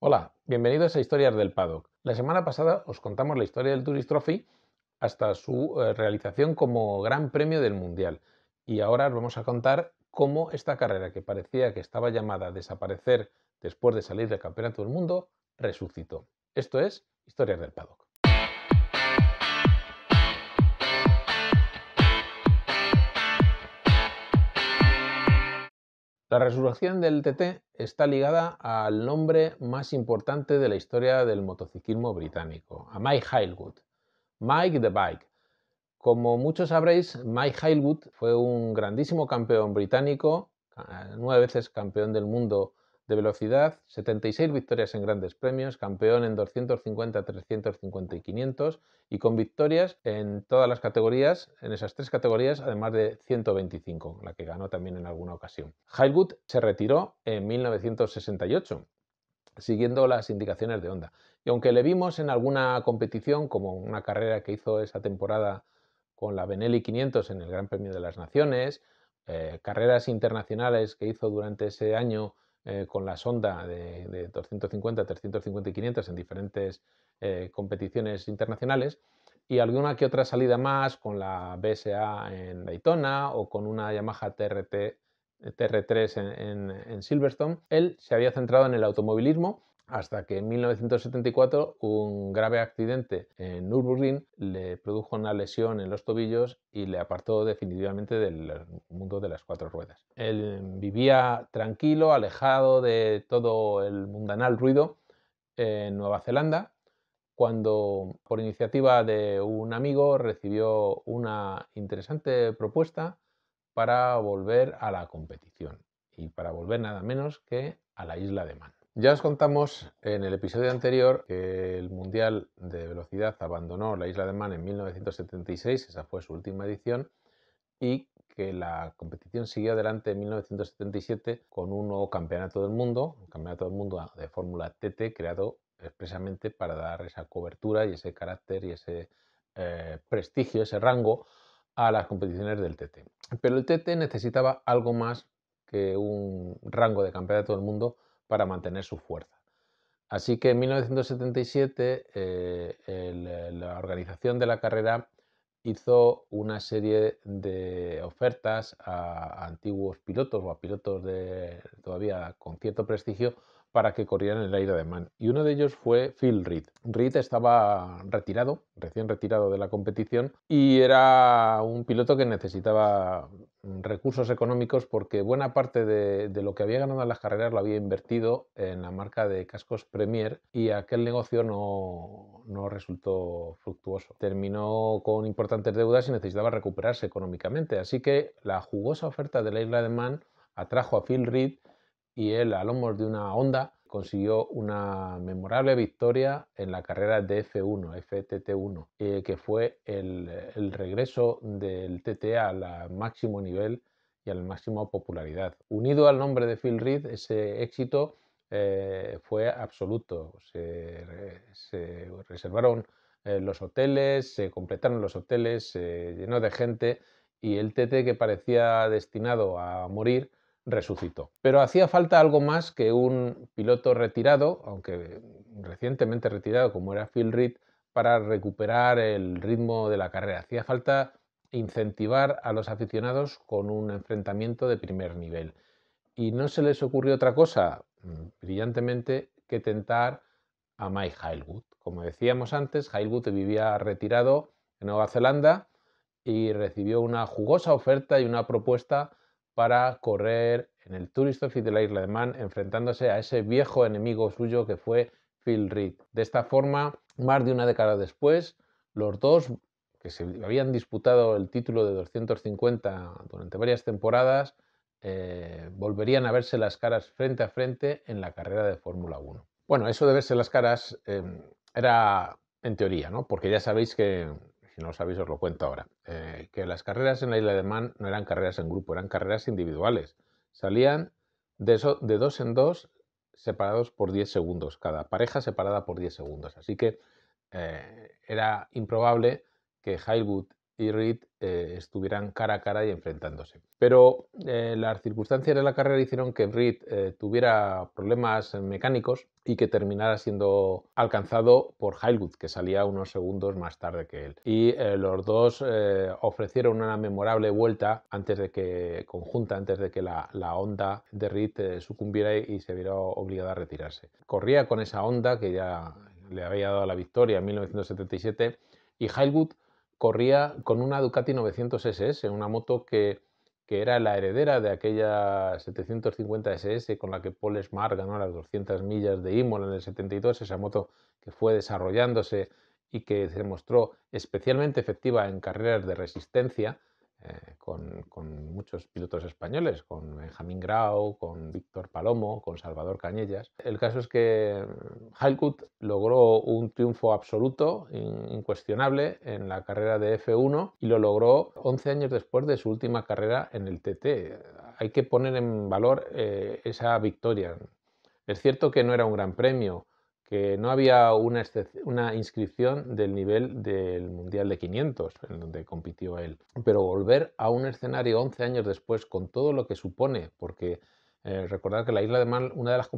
Hola, bienvenidos a Historias del Paddock. La semana pasada os contamos la historia del Tourist Trophy hasta su eh, realización como Gran Premio del Mundial. Y ahora os vamos a contar cómo esta carrera que parecía que estaba llamada a desaparecer después de salir del Campeonato del Mundo, resucitó. Esto es Historias del Paddock. La resurrección del TT está ligada al nombre más importante de la historia del motociclismo británico, a Mike Hailwood, Mike the Bike. Como muchos sabréis, Mike Hailwood fue un grandísimo campeón británico, nueve veces campeón del mundo de velocidad, 76 victorias en grandes premios, campeón en 250, 350 y 500 y con victorias en todas las categorías, en esas tres categorías, además de 125, la que ganó también en alguna ocasión. Highwood se retiró en 1968 siguiendo las indicaciones de Honda. Y aunque le vimos en alguna competición, como una carrera que hizo esa temporada con la Benelli 500 en el Gran Premio de las Naciones, eh, carreras internacionales que hizo durante ese año eh, con la sonda de, 250, 350 y 500 en diferentes eh, competiciones internacionales y alguna que otra salida más con la BSA en Daytona o con una Yamaha TRT, TR3 en Silverstone. Él se había centrado en el automovilismo hasta que en 1974 un grave accidente en Nürburgring le produjo una lesión en los tobillos y le apartó definitivamente del mundo de las cuatro ruedas. Él vivía tranquilo, alejado de todo el mundanal ruido en Nueva Zelanda, cuando por iniciativa de un amigo recibió una interesante propuesta para volver a la competición y para volver nada menos que a la isla de Man. Ya os contamos en el episodio anterior que el Mundial de Velocidad abandonó la isla de Man en 1976, esa fue su última edición, y que la competición siguió adelante en 1977 con un nuevo campeonato del mundo, un campeonato del mundo de Fórmula TT creado expresamente para dar esa cobertura y ese carácter y ese eh, prestigio, ese rango a las competiciones del TT. Pero el TT necesitaba algo más que un rango de campeonato del mundo para mantener su fuerza. Así que en 1977 eh, eh, la organización de la carrera hizo una serie de ofertas a, antiguos pilotos o a pilotos de, todavía con cierto prestigio para que corrieran el aire de man. Y uno de ellos fue Phil Reed. Reed estaba retirado, recién retirado de la competición, y era un piloto que necesitaba recursos económicos porque buena parte de, lo que había ganado en las carreras lo había invertido en la marca de cascos Premier y aquel negocio no, resultó fructuoso. Terminó con importantes deudas y necesitaba recuperarse económicamente, así que la jugosa oferta de la isla de Man atrajo a Phil Reed y él a lomos de una Honda consiguió una memorable victoria en la carrera de F1, FTT1, eh, que fue el, regreso del TTA al máximo nivel y a la máxima popularidad. Unido al nombre de Phil Reed, ese éxito eh, fue absoluto. Se, reservaron eh, los hoteles, se completaron los hoteles, se llenó de gente y el TT que parecía destinado a morir resucitó. Pero hacía falta algo más que un piloto retirado, aunque recientemente retirado como era Phil Reed, para recuperar el ritmo de la carrera. Hacía falta incentivar a los aficionados con un enfrentamiento de primer nivel. Y no se les ocurrió otra cosa, mm, brillantemente, que tentar a Mike Heilwood. Como decíamos antes, Heilwood vivía retirado en Nueva Zelanda y recibió una jugosa oferta y una propuesta para correr en el Tourist of de la Isla de Man, enfrentándose a ese viejo enemigo suyo que fue Phil Reed. De esta forma, más de una década después, los dos que se habían disputado el título de 250 durante varias temporadas, eh, volverían a verse las caras frente a frente en la carrera de Fórmula 1. Bueno, eso de verse las caras em, era en teoría, ¿no? Porque ya sabéis que no lo sabéis os lo cuento ahora, eh, que las carreras en la isla de Man no eran carreras en grupo, eran carreras individuales. Salían de, dos en dos separados por 10 segundos, cada pareja separada por 10 segundos. Así que eh, era improbable que Highwood y Reed eh, estuvieran cara a cara y enfrentándose. Pero eh, las circunstancias de la carrera hicieron que Reed eh, tuviera problemas mecánicos y que terminara siendo alcanzado por Highwood, que salía unos segundos más tarde que él. Y los dos ofrecieron una memorable vuelta antes de que conjunta, antes de que la, onda de Reed sucumbiera y se viera obligada a retirarse. Corría con esa onda que ya le había dado la victoria en 1977 y Highwood corría con una Ducati 900 SS, una moto que, que era la heredera de aquella 750 SS con la que Paul Smart ganó las 200 millas de Imola en el 72, esa moto que fue desarrollándose y que se mostró especialmente efectiva en carreras de resistencia eh, con, muchos pilotos españoles, con Benjamín Grau, con Víctor Palomo, con Salvador Cañellas. El caso es que mm, Halkut logró un triunfo absoluto, incuestionable, en la carrera de F1 y lo logró 11 años después de su última carrera en el TT. Hay que poner en valor eh, esa victoria. Es cierto que no era un gran premio, que no había una, inscripción del nivel del Mundial de 500, en donde compitió él. Pero volver a un escenario 11 años después con todo lo que supone, porque eh, recordar que la isla de Mal una de las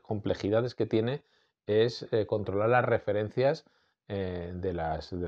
complejidades que tiene es eh, controlar las referencias eh, de,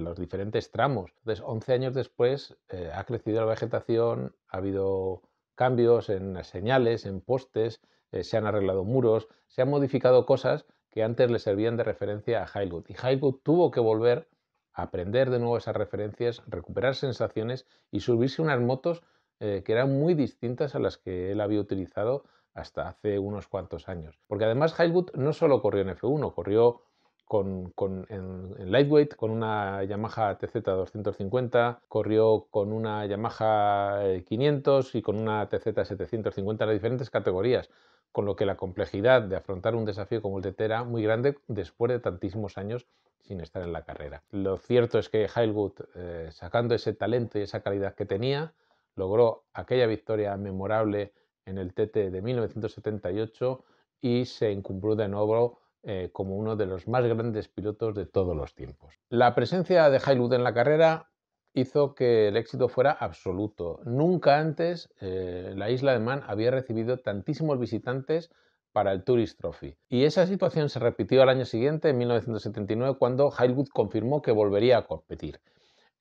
los diferentes tramos. Entonces, 11 años después ha crecido la vegetación, ha habido cambios en señales, en postes, se han arreglado muros, se han modificado cosas que antes le servían de referencia a Highwood. Y Highwood tuvo que volver a aprender de nuevo esas referencias, recuperar sensaciones y subirse unas motos eh, que eran muy distintas a las que él había utilizado hasta hace unos cuantos años. Porque además Highwood no solo corrió en F1, corrió con, en, lightweight con una Yamaha TZ 250, corrió con una Yamaha 500 eh, y con una TZ 750, las diferentes categorías, con lo que la complejidad de afrontar un desafío como el TT era muy grande después de tantísimos años sin estar en la carrera. Lo cierto es que Heilwood, eh, sacando ese talento y esa calidad que tenía, logró aquella victoria memorable en el TT de 1978 y se incumplió de nuevo eh, como uno de los más grandes pilotos de todos los tiempos. La presencia de Haywood en la carrera hizo que el éxito fuera absoluto. Nunca antes eh, la isla de Man había recibido tantísimos visitantes para el Tourist Trophy. Y esa situación se repitió al año siguiente, en 1979, cuando Highwood confirmó que volvería a competir.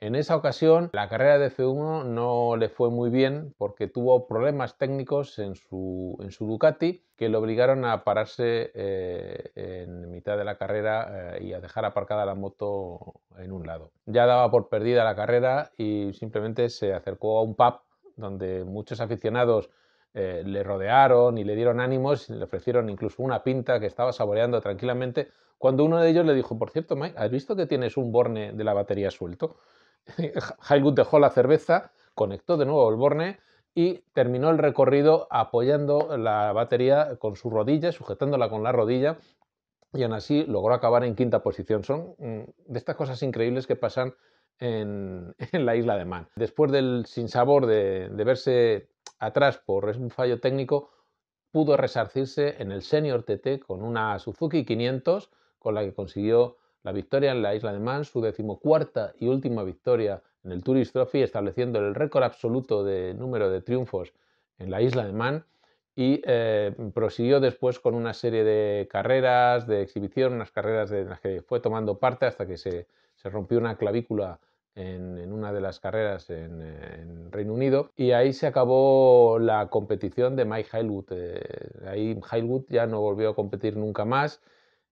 En esa ocasión la carrera de F1 no le fue muy bien porque tuvo problemas técnicos en su, en su Ducati que le obligaron a pararse eh, en mitad de la carrera eh, y a dejar aparcada la moto en un lado. Ya daba por perdida la carrera y simplemente se acercó a un pub donde muchos aficionados eh, le rodearon y le dieron ánimos, y le ofrecieron incluso una pinta que estaba saboreando tranquilamente, cuando uno de ellos le dijo, por cierto, Mike, ¿has visto que tienes un borne de la batería suelto? Highwood dejó la cerveza, conectó de nuevo el borne y terminó el recorrido apoyando la batería con su rodilla, sujetándola con la rodilla, y aún así logró acabar en quinta posición. Son mm, de estas cosas increíbles que pasan en, la isla de Man. Después del sinsabor de verse atrás por un fallo técnico, pudo resarcirse en el Senior TT con una Suzuki 500, con la que consiguió la victoria en la isla de Man, su decimocuarta y última victoria en el Tourist Trophy, estableciendo el récord absoluto de número de triunfos en la isla de Man. Y eh, prosiguió después con una serie de carreras de exhibición, unas carreras en las que fue tomando parte hasta que se rompió una clavícula en, una de las carreras en, Reino Unido y ahí se acabó la competición de Mike Highwood. Eh, ahí Highwood ya no volvió a competir nunca más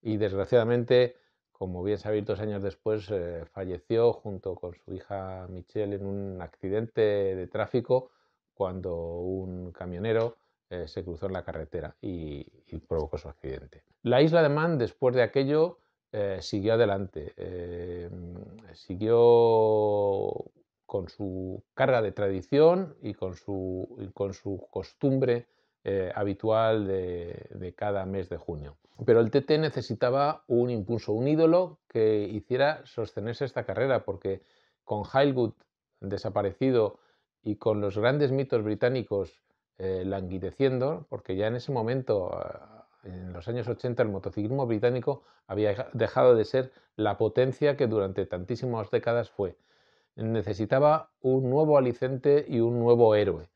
y desgraciadamente, como bien sabéis, dos años después eh, falleció junto con su hija Michelle en un accidente de tráfico cuando un camionero eh, se cruzó en la carretera y, y, provocó su accidente. La isla de Man, después de aquello, eh, siguió adelante, eh, siguió con su carga de tradición y con su, costumbre eh, habitual de, cada mes de junio. Pero el TT necesitaba un impulso, un ídolo que hiciera sostenerse esta carrera, porque con Heilgut desaparecido y con los grandes mitos británicos languideciendo, porque ya en ese momento ah, en los años 80 el motociclismo británico había dejado de ser la potencia que durante tantísimas décadas fue. Necesitaba un nuevo alicente y un nuevo héroe.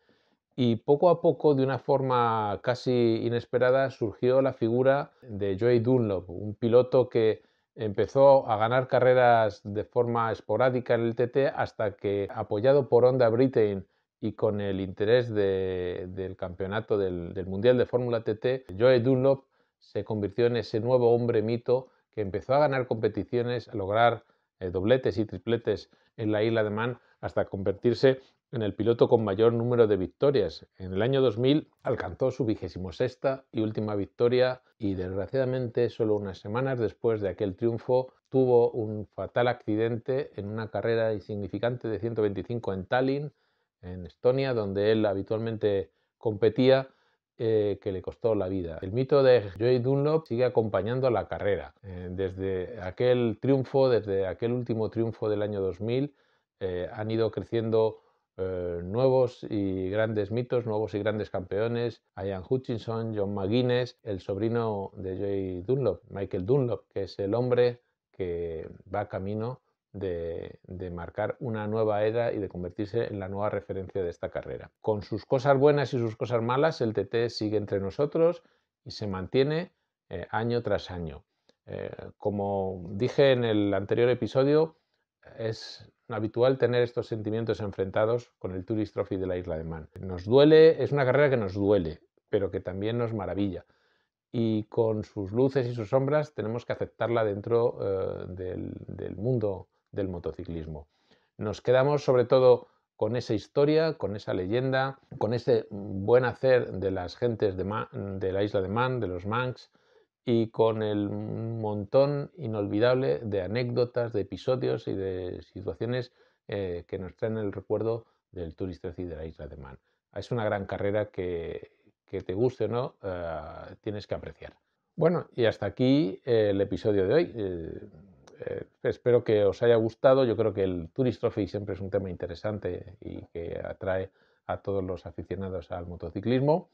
Y poco a poco, de una forma casi inesperada, surgió la figura de Joey Dunlop, un piloto que empezó a ganar carreras de forma esporádica en el TT hasta que, apoyado por Honda Britain y con el interés del campeonato del, Mundial de Fórmula TT, Joey Dunlop se convirtió en ese nuevo hombre mito que empezó a ganar competiciones, a lograr eh, dobletes y tripletes en la isla de Man, hasta convertirse en el piloto con mayor número de victorias. En el año 2000 alcanzó su vigésimo sexta y última victoria y desgraciadamente solo unas semanas después de aquel triunfo tuvo un fatal accidente en una carrera insignificante de 125 en Tallinn en Estonia, donde él habitualmente competía, eh, que le costó la vida. El mito de Joey Dunlop sigue acompañando la carrera. Eh, desde aquel triunfo, desde aquel último triunfo del año 2000, eh, han ido creciendo nuevos y grandes mitos, nuevos y grandes campeones. Ian Hutchinson, John McGuinness, el sobrino de Joy Dunlop, Michael Dunlop, que es el hombre que va camino de, marcar una nueva era y de convertirse en la nueva referencia de esta carrera. Con sus cosas buenas y sus cosas malas, el TT sigue entre nosotros y se mantiene eh, año tras año. Eh, como dije en el anterior episodio, es habitual tener estos sentimientos enfrentados con el Tourist Trophy de la Isla de Man. Nos duele, es una carrera que nos duele, pero que también nos maravilla y con sus luces y sus sombras tenemos que aceptarla dentro eh, del, mundo del motociclismo. Nos quedamos sobre todo con esa historia, con esa leyenda, con ese buen hacer de las gentes de, la isla de Man, de los Manx, y con el montón inolvidable de anécdotas, de episodios y de situaciones eh, que nos traen el recuerdo del Tourist y de la isla de Man. Es una gran carrera que, que te guste o no, eh, tienes que apreciar. Bueno, y hasta aquí eh, el episodio de hoy. Eh, espero que os haya gustado. Yo creo que el Tourist Trophy siempre es un tema interesante y que atrae a todos los aficionados al motociclismo.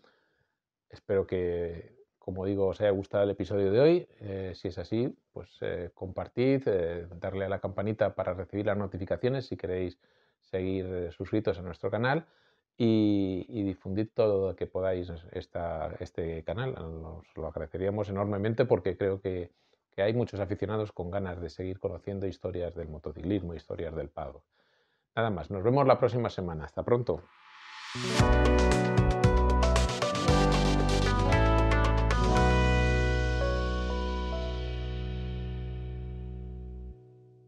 Espero que, como digo, os haya gustado el episodio de hoy. Eh, si es así, pues eh, compartid, darle a la campanita para recibir las notificaciones si queréis seguir suscritos a nuestro canal y, y difundir todo lo que podáis este canal. Nos lo agradeceríamos enormemente porque creo que que hay muchos aficionados con ganas de seguir conociendo historias del motociclismo, historias del pago. Nada más, nos vemos la próxima semana. Hasta pronto.